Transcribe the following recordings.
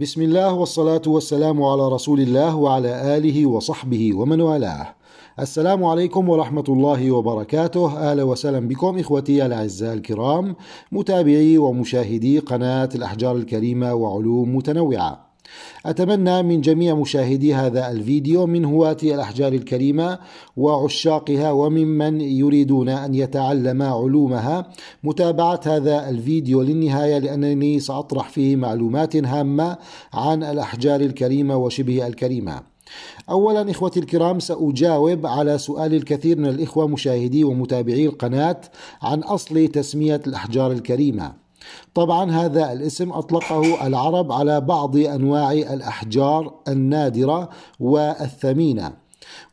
بسم الله والصلاة والسلام على رسول الله وعلى آله وصحبه ومن والاه السلام عليكم ورحمة الله وبركاته أهلا وسهلا بكم إخوتي الأعزاء الكرام متابعي ومشاهدي قناة الأحجار الكريمة وعلوم متنوعة أتمنى من جميع مشاهدي هذا الفيديو من هواة الأحجار الكريمة وعشاقها وممن يريدون أن يتعلم علومها متابعة هذا الفيديو للنهاية لأنني سأطرح فيه معلومات هامة عن الأحجار الكريمة وشبه الكريمة أولا إخوتي الكرام سأجاوب على سؤال الكثير من الإخوة مشاهدي ومتابعي القناة عن أصل تسمية الأحجار الكريمة طبعا هذا الاسم اطلقه العرب على بعض انواع الاحجار النادره والثمينه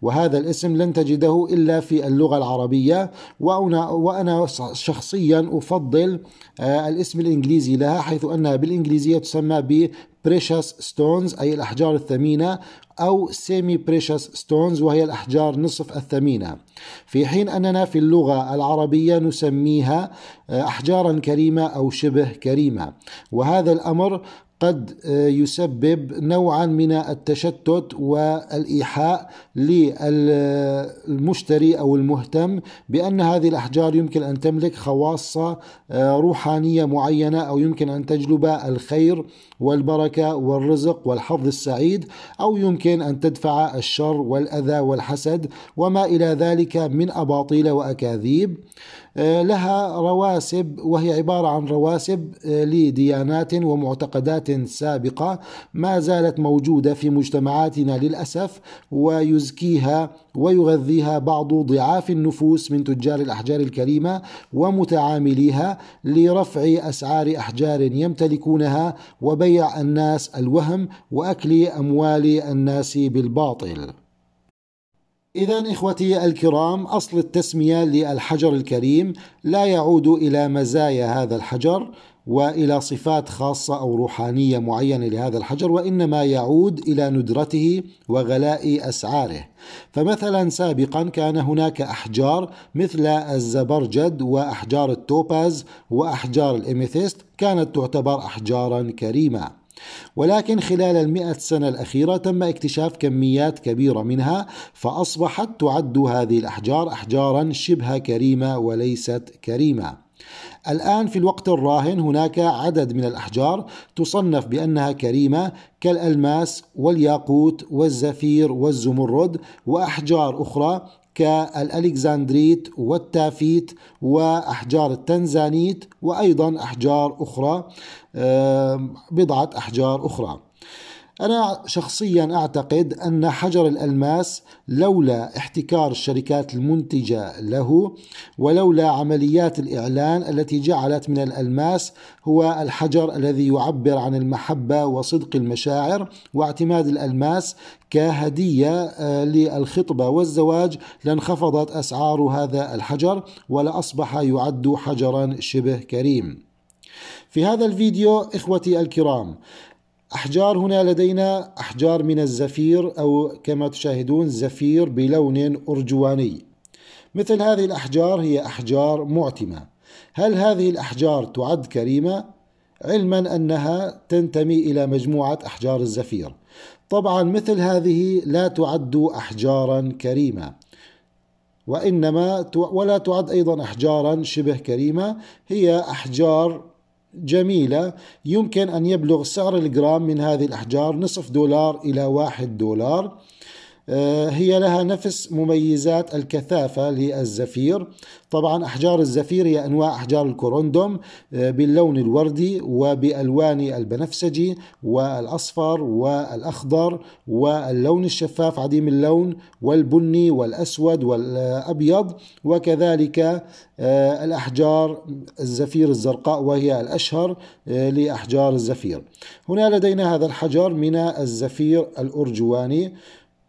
وهذا الاسم لن تجده إلا في اللغة العربية وأنا, شخصيا أفضل آه، الاسم الإنجليزي لها حيث أنها بالإنجليزية تسمى ب precious stones أي الأحجار الثمينة أو سيمي بريشس ستونز وهي الأحجار نصف الثمينة في حين أننا في اللغة العربية نسميها آه، أحجارا كريمة أو شبه كريمة وهذا الأمر قد آه، يسبب نوعا من التشتت والإيحاء للمشتري أو المهتم بأن هذه الأحجار يمكن أن تملك خواصة آه، روحانية معينة أو يمكن أن تجلب الخير والبركة والرزق والحظ السعيد أو يمكن يمكن أن تدفع الشر والأذى والحسد وما إلى ذلك من أباطيل وأكاذيب آه، لها رواسب وهي عبارة عن رواسب آه، لديانات ومعتقدات سابقة ما زالت موجودة في مجتمعاتنا للأسف ويزكيها ويغذيها بعض ضعاف النفوس من تجار الأحجار الكريمة ومتعامليها لرفع أسعار أحجار يمتلكونها وبيع الناس الوهم وأكل أموال الناس بالباطل إذا إخوتي الكرام أصل التسمية للحجر الكريم لا يعود إلى مزايا هذا الحجر والى صفات خاصه او روحانيه معينه لهذا الحجر وانما يعود الى ندرته وغلاء اسعاره فمثلا سابقا كان هناك احجار مثل الزبرجد واحجار التوباز واحجار الاميثيست كانت تعتبر احجارا كريمه ولكن خلال المئة سنة الأخيرة تم اكتشاف كميات كبيرة منها فأصبحت تعد هذه الأحجار أحجارا شبه كريمة وليست كريمة الآن في الوقت الراهن هناك عدد من الأحجار تصنف بأنها كريمة كالألماس والياقوت والزفير والزمرد وأحجار أخرى كالألكسندريت والتافيت وأحجار التنزانيت وأيضا أحجار أخرى بضعة أحجار أخرى أنا شخصيا أعتقد أن حجر الألماس لولا احتكار الشركات المنتجة له ولولا عمليات الإعلان التي جعلت من الألماس هو الحجر الذي يعبر عن المحبة وصدق المشاعر واعتماد الألماس كهدية آه، للخطبة والزواج لانخفضت أسعار هذا الحجر ولأصبح يعد حجرا شبه كريم في هذا الفيديو إخوتي الكرام أحجار هنا لدينا أحجار من الزفير أو كما تشاهدون زفير بلون أرجواني مثل هذه الأحجار هي أحجار معتمة هل هذه الأحجار تعد كريمة؟ علما أنها تنتمي إلى مجموعة أحجار الزفير طبعا مثل هذه لا تعد أحجارا كريمة وإنما ولا تعد أيضا أحجارا شبه كريمة هي أحجار جميلة يمكن أن يبلغ سعر الجرام من هذه الأحجار نصف دولار إلى واحد دولار آه، هي لها نفس مميزات الكثافة للزفير طبعا أحجار الزفير هي أنواع أحجار الكوروندوم آه، باللون الوردي وبألوان البنفسجي والأصفر والأخضر واللون الشفاف عديم اللون والبني والأسود والأبيض وكذلك آه، الأحجار الزفير الزرقاء وهي الأشهر لأحجار الزفير هنا لدينا هذا الحجر من الزفير الأرجواني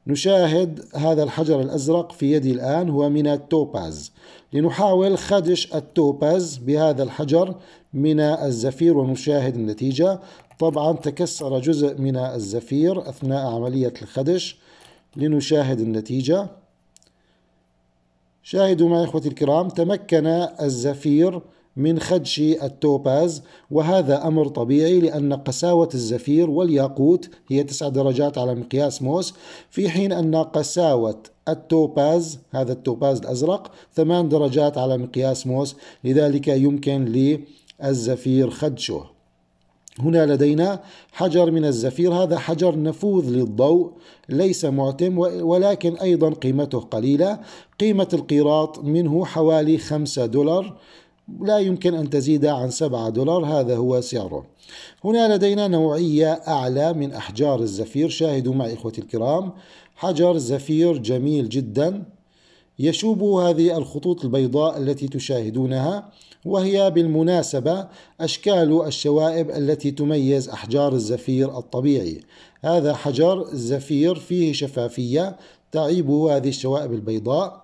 نشاهد هذا الحجر الأزرق في يدي الآن هو من التوباز لنحاول خدش التوباز بهذا الحجر من الزفير ونشاهد النتيجة طبعا تكسر جزء من الزفير أثناء عملية الخدش لنشاهد النتيجة شاهدوا معي إخوتي الكرام تمكن الزفير من خدش التوباز وهذا أمر طبيعي لأن قساوة الزفير والياقوت هي تسع درجات على مقياس موس في حين أن قساوة التوباز هذا التوباز الأزرق ثمان درجات على مقياس موس لذلك يمكن للزفير خدشه هنا لدينا حجر من الزفير هذا حجر نفوذ للضوء ليس معتم ولكن أيضا قيمته قليلة قيمة القيراط منه حوالي 5 دولار لا يمكن أن تزيد عن 7 دولار هذا هو سعره هنا لدينا نوعية أعلى من أحجار الزفير شاهدوا معي إخوتي الكرام حجر زفير جميل جدا يشوب هذه الخطوط البيضاء التي تشاهدونها وهي بالمناسبة أشكال الشوائب التي تميز أحجار الزفير الطبيعي هذا حجر زفير فيه شفافية تعيب هذه الشوائب البيضاء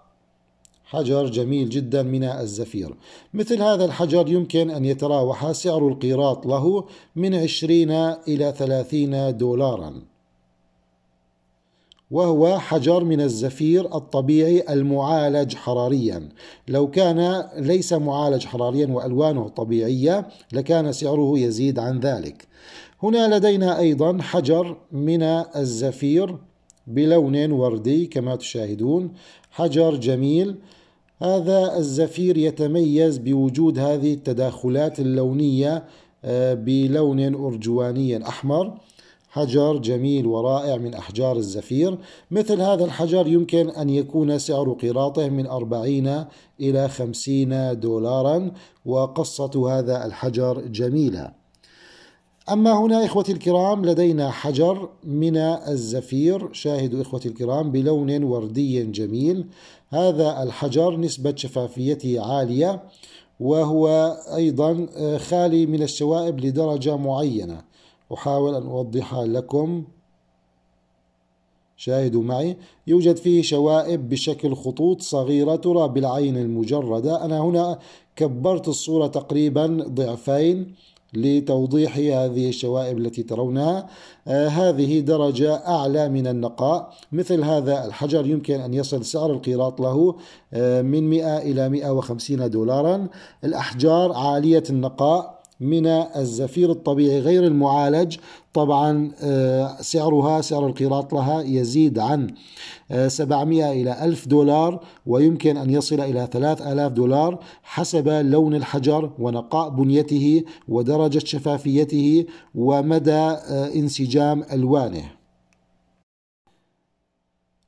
حجر جميل جدا من الزفير مثل هذا الحجر يمكن أن يتراوح سعر القيراط له من 20 إلى 30 دولارا وهو حجر من الزفير الطبيعي المعالج حراريا لو كان ليس معالج حراريا وألوانه طبيعية لكان سعره يزيد عن ذلك هنا لدينا أيضا حجر من الزفير بلون وردي كما تشاهدون حجر جميل هذا الزفير يتميز بوجود هذه التداخلات اللونية آه، بلون أرجواني أحمر حجر جميل ورائع من أحجار الزفير مثل هذا الحجر يمكن أن يكون سعر قيراطه من 40 إلى 50 دولارا وقصة هذا الحجر جميلة أما هنا إخوتي الكرام لدينا حجر من الزفير شاهدوا إخوتي الكرام بلون وردي جميل هذا الحجر نسبة شفافيته عالية وهو أيضا آه، خالي من الشوائب لدرجة معينة أحاول أن أوضح لكم شاهدوا معي يوجد فيه شوائب بشكل خطوط صغيرة ترى بالعين المجردة أنا هنا كبرت الصورة تقريبا ضعفين لتوضيح هذه الشوائب التي ترونها آه، هذه درجة أعلى من النقاء مثل هذا الحجر يمكن أن يصل سعر القيراط له آه، من 100 إلى 150 دولارا الأحجار عالية النقاء من الزفير الطبيعي غير المعالج طبعا آه، سعرها سعر القيراط لها يزيد عن 700 آه، إلى 1000 دولار ويمكن أن يصل إلى 3000 دولار حسب لون الحجر ونقاء بنيته ودرجة شفافيته ومدى آه، انسجام ألوانه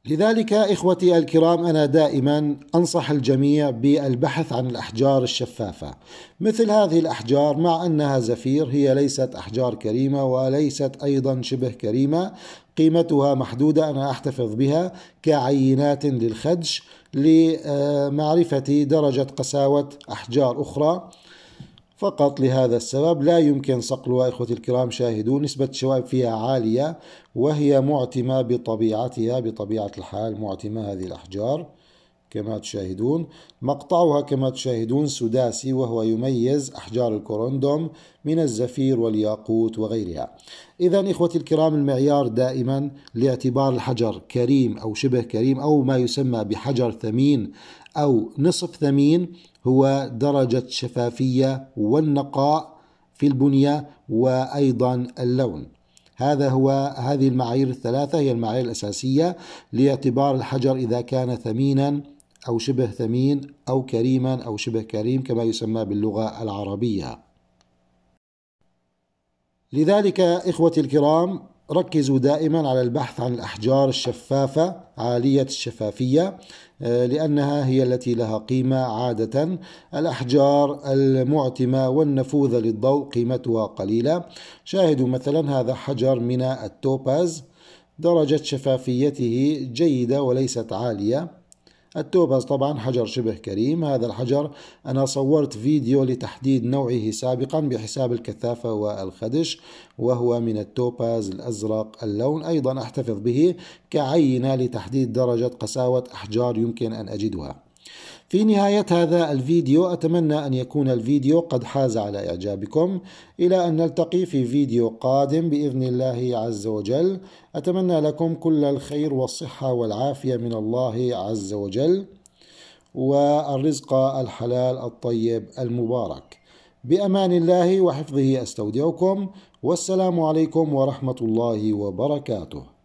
لذلك إخوتي الكرام أنا دائما أنصح الجميع بالبحث عن الأحجار الشفافة مثل هذه الأحجار مع أنها زفير هي ليست أحجار كريمة وليست أيضا شبه كريمة قيمتها محدودة أنا أحتفظ بها كعينات للخدش لمعرفة درجة قساوة أحجار أخرى فقط لهذا السبب لا يمكن صقلها إخوتي الكرام شاهدوا نسبة الشوائب فيها عالية وهي معتمة بطبيعتها بطبيعة الحال معتمة هذه الأحجار كما تشاهدون مقطعها كما تشاهدون سداسي وهو يميز أحجار الكوروندوم من الزفير والياقوت وغيرها إذا إخوتي الكرام المعيار دائما لاعتبار الحجر كريم أو شبه كريم أو ما يسمى بحجر ثمين أو نصف ثمين هو درجة الشفافية والنقاء في البنية وأيضا اللون هذا هو هذه المعايير الثلاثة هي المعايير الأساسية لاعتبار الحجر إذا كان ثمينا أو شبه ثمين أو كريما أو شبه كريم كما يسمى باللغة العربية لذلك إخوتي الكرام ركزوا دائما على البحث عن الأحجار الشفافة عالية الشفافية آه، لأنها هي التي لها قيمة عادة الأحجار المعتمة والنفوذة للضوء قيمتها قليلة شاهدوا مثلا هذا حجر من التوباز درجة شفافيته جيدة وليست عالية التوباز طبعا حجر شبه كريم هذا الحجر أنا صورت فيديو لتحديد نوعه سابقا بحساب الكثافة والخدش وهو من التوباز الأزرق اللون أيضا أحتفظ به كعينة لتحديد درجة قساوة أحجار يمكن أن أجدها في نهاية هذا الفيديو أتمنى أن يكون الفيديو قد حاز على إعجابكم إلى أن نلتقي في فيديو قادم بإذن الله عز وجل أتمنى لكم كل الخير والصحة والعافية من الله عز وجل والرزق الحلال الطيب المبارك بأمان الله وحفظه أستودعكم والسلام عليكم ورحمة الله وبركاته